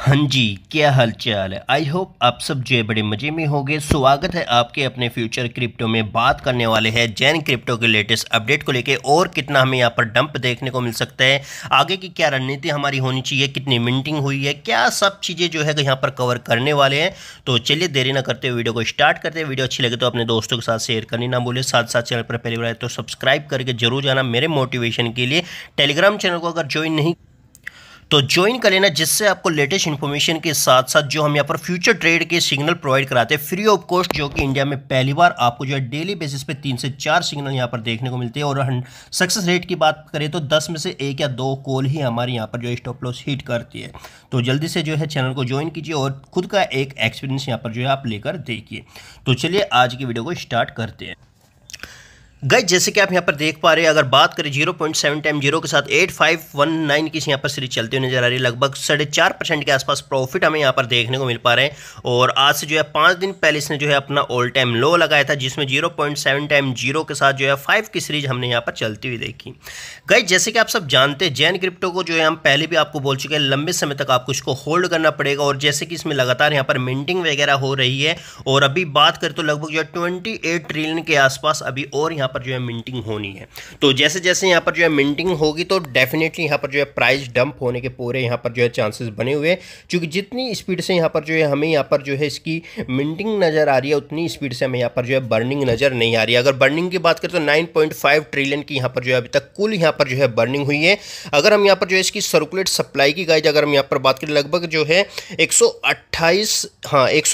हाँ जी क्या हालचाल है आई होप आप सब जो बड़े मज़े में होंगे स्वागत है आपके अपने फ्यूचर क्रिप्टो में बात करने वाले हैं जैन क्रिप्टो के लेटेस्ट अपडेट को लेके और कितना हमें यहाँ पर डंप देखने को मिल सकता है आगे की क्या रणनीति हमारी होनी चाहिए कितनी मिनटिंग हुई है क्या सब चीज़ें जो है यहाँ पर कवर करने वाले हैं तो चलिए देरी ना करते हुए वीडियो को स्टार्ट करते हैं वीडियो अच्छी लगे तो अपने दोस्तों के साथ शेयर करनी ना बोले साथ साथ चैनल पर पहली बार तो सब्सक्राइब करके जरूर जाना मेरे मोटिवेशन के लिए टेलीग्राम चैनल को अगर ज्वाइन नहीं तो ज्वाइन कर लेना जिससे आपको लेटेस्ट इन्फॉर्मेशन के साथ साथ जो हम यहाँ पर फ्यूचर ट्रेड के सिग्नल प्रोवाइड कराते हैं फ्री ऑफ कॉस्ट जो कि इंडिया में पहली बार आपको जो है डेली बेसिस पे तीन से चार सिग्नल यहाँ पर देखने को मिलते हैं और सक्सेस रेट की बात करें तो दस में से एक या दो कॉल ही हमारे यहाँ पर जो स्टॉप लॉस हिट करती है तो जल्दी से जो है चैनल को ज्वाइन कीजिए और खुद का एक एक्सपीरियंस यहाँ पर जो है आप लेकर देखिए तो चलिए आज की वीडियो को स्टार्ट करते हैं गई जैसे कि आप यहाँ पर देख पा रहे हैं अगर बात करें zero point seven time zero के साथ एट फाइव वन नाइन की यहाँ पर सीरीज चलती हुई नजर आ रही है लगभग साढ़े चार परसेंट के आसपास प्रॉफिट हमें यहाँ पर देखने को मिल पा रहे हैं और आज से जो है पाँच दिन पहले इसने जो है अपना ऑल टाइम लो लगाया था जिसमें zero point seven time zero के साथ जो है फाइव की सीरीज हमने यहाँ पर चलती हुई देखी गई जैसे कि आप सब जानते हैं जैन क्रिप्टो को जो है हम पहले भी आपको बोल चुके हैं लंबे समय तक आपको इसको होल्ड करना पड़ेगा और जैसे कि इसमें लगातार यहाँ पर मिंटिंग वगैरह हो रही है और अभी बात करें तो लगभग जो है ट्वेंटी ट्रिलियन के आसपास अभी और यहाँ यहाँ पर जो है मिंटिंग होनी है तो जैसे जैसे यहाँ पर जो है मिंटिंग होगी तो डेफिनेटली यहाँ पर जो है प्राइस डंप होने के पूरे यहाँ पर जो है चांसेस बने हुए हैं क्योंकि जितनी स्पीड से यहाँ पर जो है हमें यहाँ पर जो है इसकी मिंटिंग नज़र आ रही है उतनी स्पीड से हमें यहाँ पर जो है बर्निंग नज़र नहीं आ रही है अगर बर्निंग की बात करें तो नाइन ट्रिलियन की यहाँ पर जो है अभी तक कुल यहाँ पर जो है बर्निंग हुई है अगर हम यहाँ पर जो है इसकी सर्कुलेट सप्लाई की गाइज अगर हम यहाँ पर बात करें लगभग जो है एक हाँ एक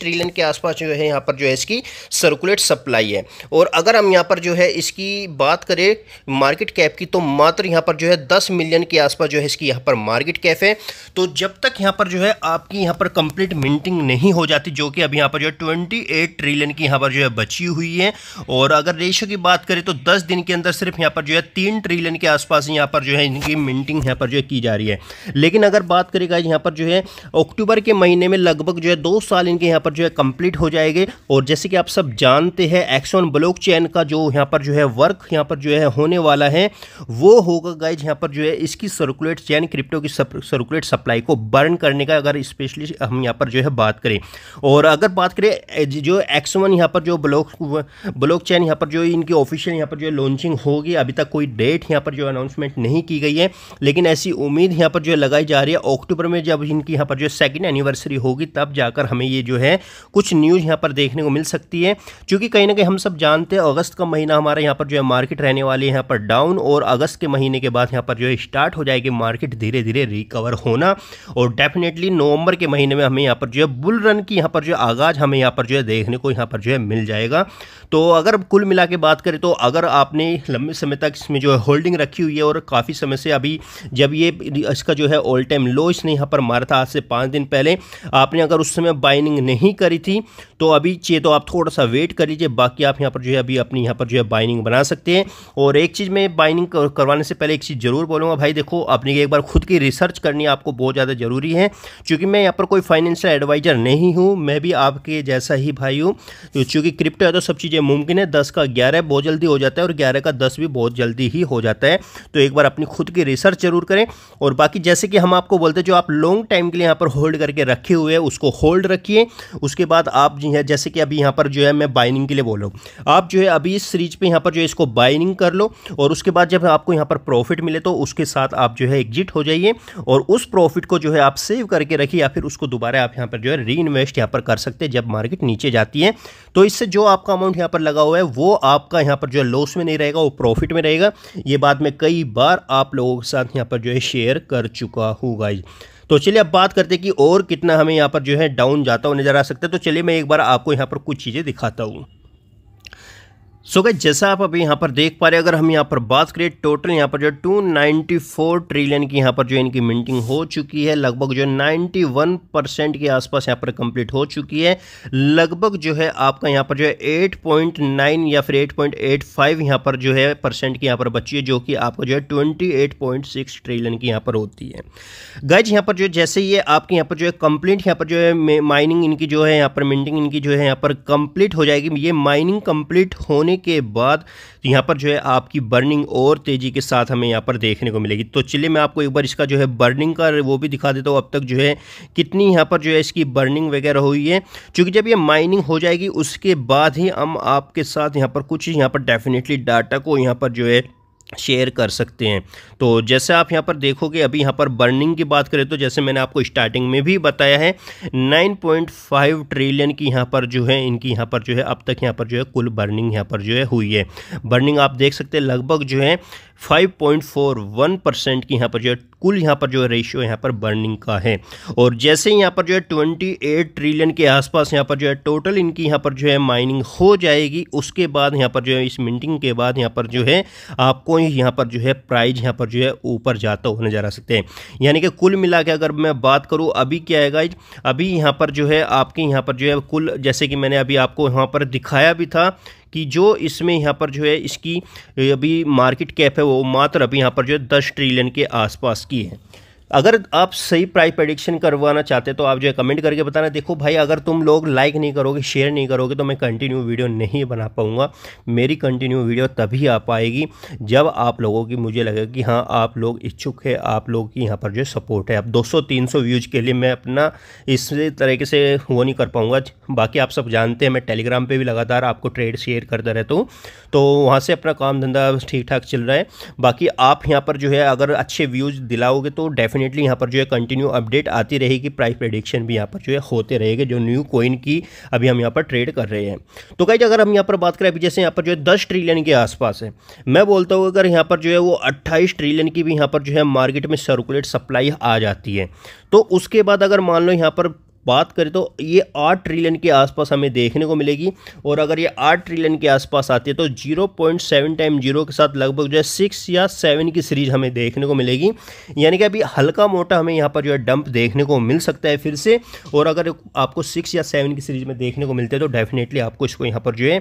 ट्रिलियन के आसपास जो है यहाँ पर जो है इसकी सर्कुलेट सप्लाई है और अगर हम यहाँ पर जो है इसकी बात करें मार्केट कैप की तो मात्र यहाँ पर जो है दस मिलियन के आसपास जो है इसकी यहाँ पर मार्केट कैप है तो जब तक यहाँ पर जो है आपकी यहाँ पर कंप्लीट मिंटिंग नहीं हो जाती जो कि अब यहाँ पर जो है ट्वेंटी ट्रिलियन की यहाँ पर जो है बची हुई है और अगर रेशो की बात करें तो दस दिन के अंदर सिर्फ यहाँ पर जो है तीन ट्रिलियन के आसपास यहाँ पर जो है इनकी मिंटिंग यहाँ पर जो है की जा रही है लेकिन अगर बात करेगा यहाँ पर जो है अक्टूबर के महीने में लगभग जो है दो साल इनके यहाँ पर जो है कंप्लीट हो जाएंगे और जैसे कि आप सब जानते हैं एक्सोन ब्लॉक का जो जो यहाँ पर जो है वर्क यहाँ पर जो है होने वाला है वो होगा गाइज यहाँ पर जो है इसकी सर्कुलेट चैन क्रिप्टो की सर्कुलेट सप्लाई को बर्न करने का अगर स्पेशली हम यहाँ पर जो है बात करें और अगर बात करें जो एक्स वन यहाँ पर जो ब्लॉक ब्लॉक चैन यहाँ पर जो इनकी ऑफिशियल यहाँ पर जो है लॉन्चिंग होगी अभी तक कोई डेट यहाँ पर जो अनाउंसमेंट नहीं की गई है लेकिन ऐसी उम्मीद यहाँ पर जो लगाई जा रही है अक्टूबर में जब इनकी यहाँ पर जो सेकेंड एनिवर्सरी होगी तब जाकर हमें ये जो है कुछ न्यूज़ यहाँ पर देखने को मिल सकती है क्योंकि कहीं ना कहीं हम सब जानते हैं अगस्त का महीना हमारे यहाँ पर जो है मार्केट रहने वाली है यहाँ पर डाउन और अगस्त के महीने के बाद यहाँ पर जो है स्टार्ट हो जाएगी मार्केट धीरे धीरे रिकवर होना और डेफिनेटली नवंबर के महीने में हमें यहाँ पर जो है बुल रन की यहाँ पर जो आगाज हमें यहाँ पर जो है देखने को यहाँ पर जो है मिल जाएगा तो अगर कुल मिला बात करें तो अगर आपने लंबे समय तक इसमें जो है होल्डिंग रखी हुई है और काफ़ी समय से अभी जब ये इसका जो है ऑल टाइम लो इसने यहाँ पर मारा था आज से पाँच दिन पहले आपने अगर उस समय बाइनिंग नहीं करी थी तो अभी चाहिए तो आप थोड़ा सा वेट कर लीजिए बाकी आप यहाँ पर जो है अभी अपनी यहाँ पर जो है बाइनिंग बना सकते हैं और एक चीज़ में बाइनिंग करवाने से पहले एक चीज़ ज़रूर बोलूँगा भाई देखो अपनी एक बार खुद की रिसर्च करनी आपको बहुत ज़्यादा ज़रूरी है क्योंकि मैं यहाँ पर कोई फाइनेंशियल एडवाइज़र नहीं हूँ मैं भी आपके जैसा ही भाई हूँ चूँकि क्रिप्टो है तो सब चीज़ें मुमकिन है दस का ग्यारह बहुत जल्दी हो जाता है और ग्यारह का दस भी बहुत जल्दी ही हो जाता है तो एक बार अपनी खुद की रिसर्च ज़रूर करें और बाकी जैसे कि हम आपको बोलते हैं जो आप लॉन्ग टाइम के लिए यहाँ पर होल्ड करके रखे हुए हैं उसको होल्ड रखिए उसके बाद आप जो है जैसे कि अभी यहाँ पर जो है मैं बाइनिंग के लिए बोलूँ आप जो है अभी इस सीरीज पे यहाँ पर जो है इसको बाइनिंग कर लो और उसके बाद जब आपको यहाँ पर प्रॉफिट मिले तो उसके साथ आप जो है एग्जिट हो जाइए और उस प्रॉफिट को जो है आप सेव करके रखिए या फिर उसको दोबारा आप यहाँ पर जो है री इन्वेस्ट यहाँ पर कर सकते हैं जब मार्केट नीचे जाती है तो इससे जो आपका अमाउंट यहाँ पर लगा हुआ है वो आपका यहाँ पर जो है लॉस में नहीं रहेगा वो प्रॉफिट में रहेगा ये बात मैं कई बार आप लोगों के साथ यहाँ पर जो है शेयर कर चुका हूँ गाइज तो चलिए अब बात करते हैं कि और कितना हमें यहाँ पर जो है डाउन जाता हुआ नजर आ सकता है तो चलिए मैं एक बार आपको यहाँ पर कुछ चीज़ें दिखाता हूँ सो गई जैसा आप अभी यहाँ पर देख पा रहे हैं अगर हम यहाँ पर बात करें टोटल यहाँ पर जो 294 ट्रिलियन की यहाँ पर जो इनकी मिंटिंग हो चुकी है लगभग जो 91 परसेंट के आसपास यहाँ पर कंप्लीट हो चुकी है लगभग जो है आपका यहाँ पर जो है 8.9 या फिर 8.85 यहाँ पर जो है परसेंट की यहाँ पर बची है जो कि आपको जो है ट्वेंटी ट्रिलियन की यहाँ पर होती है गज यहाँ पर जो जैसे ये आपके यहाँ पर जो है कंप्लीट यहाँ पर जो है माइनिंग इनकी जो है यहाँ पर मिंटिंग इनकी जो है यहाँ पर कंप्लीट हो जाएगी ये माइनिंग कंप्लीट होने के बाद तो यहाँ पर जो है आपकी बर्निंग और तेज़ी के साथ हमें यहाँ पर देखने को मिलेगी तो चलिए मैं आपको एक बार इसका जो है बर्निंग का वो भी दिखा देता हूँ अब तक जो है कितनी यहाँ पर जो है इसकी बर्निंग वगैरह हुई है चूँकि जब ये माइनिंग हो जाएगी उसके बाद ही हम आपके साथ यहाँ पर कुछ यहाँ पर डेफिनेटली डाटा को यहाँ पर जो है शेयर कर सकते हैं तो जैसे आप यहाँ पर देखोगे अभी यहाँ पर बर्निंग की बात करें तो जैसे मैंने आपको स्टार्टिंग में भी बताया है 9.5 ट्रिलियन की यहाँ पर जो है इनकी यहाँ पर जो है अब तक यहाँ पर जो है कुल बर्निंग यहाँ पर जो है हुई है बर्निंग आप देख सकते हैं लगभग जो है 5.41 परसेंट की यहाँ पर जो है कुल यहाँ पर जो है रेशियो यहाँ पर बर्निंग का है और जैसे यहाँ पर जो है 28 ट्रिलियन के आसपास यहाँ पर जो है टोटल इनकी यहाँ पर जो है माइनिंग हो जाएगी उसके बाद यहाँ पर जो है इस मिनटिंग के बाद यहाँ पर जो है आपको यहाँ पर जो है प्राइज यहाँ पर जो है ऊपर जाता हुआ नजर आ सकते हैं यानी कि कुल मिला के अगर मैं बात करूँ अभी क्या है गाइज अभी यहाँ पर जो है आपके यहाँ पर जो है कुल जैसे कि मैंने अभी आपको यहाँ पर दिखाया भी था कि जो इसमें यहाँ पर जो है इसकी अभी मार्केट कैप है वो मात्र अभी यहाँ पर जो है दस ट्रिलियन के आसपास की है अगर आप सही प्राइस प्रडिक्शन करवाना चाहते तो आप जो है कमेंट करके बताना देखो भाई अगर तुम लोग लाइक नहीं करोगे शेयर नहीं करोगे तो मैं कंटिन्यू वीडियो नहीं बना पाऊँगा मेरी कंटिन्यू वीडियो तभी आ पाएगी जब आप लोगों की मुझे लगेगा कि हाँ आप लोग इच्छुक है आप लोग की यहाँ पर जो सपोर्ट है अब दो सौ व्यूज़ के लिए मैं अपना इस तरीके से वो नहीं कर पाऊँगा बाकी आप सब जानते हैं मैं टेलीग्राम पर भी लगातार आपको ट्रेड शेयर करता रहता हूँ तो वहाँ से अपना काम धंधा ठीक ठाक चल रहा है बाकी आप यहाँ पर जो है अगर अच्छे व्यूज़ दिलाओगे तो डेफिनेट डेफिनेटली यहाँ पर जो है कंटिन्यू अपडेट आती रहेगी प्राइस प्रडिक्शन भी यहाँ पर जो है होते रहेंगे जो न्यू कोइन की अभी हम यहाँ पर ट्रेड कर रहे हैं तो कहीं अगर हम यहाँ पर बात करें अभी जैसे यहाँ पर जो है दस ट्रिलियन के आसपास है मैं बोलता हूँ अगर यहाँ पर जो है वो अट्ठाईस ट्रिलियन की भी यहाँ पर जो है मार्केट में सर्कुलेट सप्लाई आ जाती है तो उसके बाद अगर मान लो यहाँ पर बात करें तो ये आठ ट्रिलियन के आसपास हमें देखने को मिलेगी और अगर ये आठ ट्रिलियन के आसपास आती है तो zero point seven time zero के साथ लगभग जो है सिक्स या सेवन की सीरीज हमें देखने को मिलेगी यानी कि अभी हल्का मोटा हमें यहाँ पर जो है डंप देखने को मिल सकता है फिर से और अगर आपको सिक्स या सेवन की सीरीज में देखने को मिलती है तो डेफिनेटली आपको इसको यहाँ पर जो है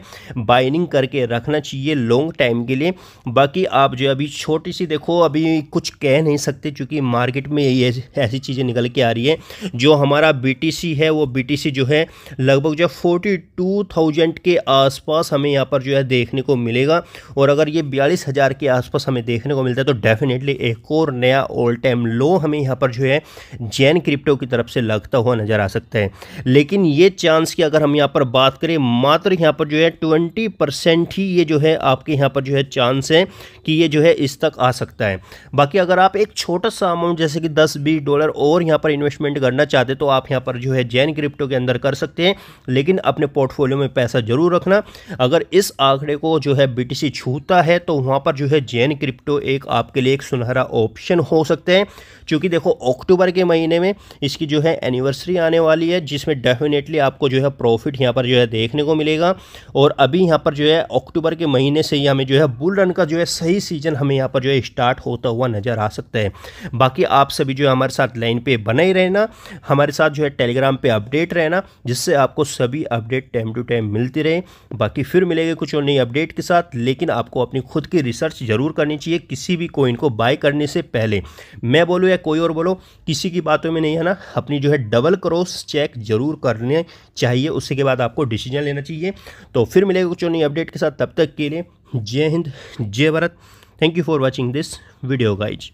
बाइनिंग करके रखना चाहिए लॉन्ग टाइम के लिए बाकी आप जो अभी छोटी सी देखो अभी कुछ कह नहीं सकते चूँकि मार्केट में ऐसी चीज़ें निकल के आ रही है जो हमारा बी बीटीसी है वो बीटीसी जो है लगभग जो फोर्टी टू थाउजेंड के आसपास हमें यहाँ पर जो है देखने को मिलेगा और अगर ये बयालीस हज़ार के आसपास हमें देखने को मिलता है तो डेफिनेटली एक और नया ऑल टाइम लो हमें यहाँ पर जो है जैन क्रिप्टो की तरफ से लगता हुआ नज़र आ सकता है लेकिन ये चांस की अगर हम यहाँ पर बात करें मात्र यहाँ पर जो है ट्वेंटी परसेंट ही ये जो है आपके यहाँ पर जो है चांस है कि ये जो है इस तक आ सकता है बाकी अगर आप एक छोटा सा अमाउंट जैसे कि दस बीस डॉलर और यहाँ पर इन्वेस्टमेंट करना चाहते तो आप यहाँ पर व्यापार जो है जैन क्रिप्टो के अंदर कर सकते हैं लेकिन अपने पोर्टफोलियो में पैसा जरूर रखना अगर इस आंकड़े को जो है बीटीसी छूता है तो वहाँ पर जो है जैन क्रिप्टो एक आपके लिए एक सुनहरा ऑप्शन हो सकते हैं क्योंकि देखो अक्टूबर के महीने में इसकी जो है एनिवर्सरी आने वाली है जिसमें डेफिनेटली आपको जो है प्रॉफिट यहाँ पर जो है देखने को मिलेगा और अभी यहाँ पर जो है अक्टूबर के महीने से ही हमें जो है बुल रन का जो है सही सीजन हमें यहाँ पर जो है स्टार्ट होता हुआ नजर आ सकता है बाकी आप सभी जो है हमारे साथ लाइन पे बने ही रहना हमारे साथ जो है टेलीग्राम पे अपडेट रहना जिससे आपको सभी अपडेट टाइम टू टाइम मिलती रहे बाकी फिर मिलेंगे कुछ और नई अपडेट के साथ लेकिन आपको अपनी खुद की रिसर्च जरूर करनी चाहिए किसी भी कोइन को बाय करने से पहले मैं बोलूँ या कोई और बोलो किसी की बातों में नहीं है ना अपनी जो है डबल क्रॉस चेक जरूर करने चाहिए उसके बाद आपको डिसीजन लेना चाहिए तो फिर मिलेगा कुछ और नई अपडेट के साथ तब तक के लिए Jai Hind Jai Bharat thank you for watching this video guys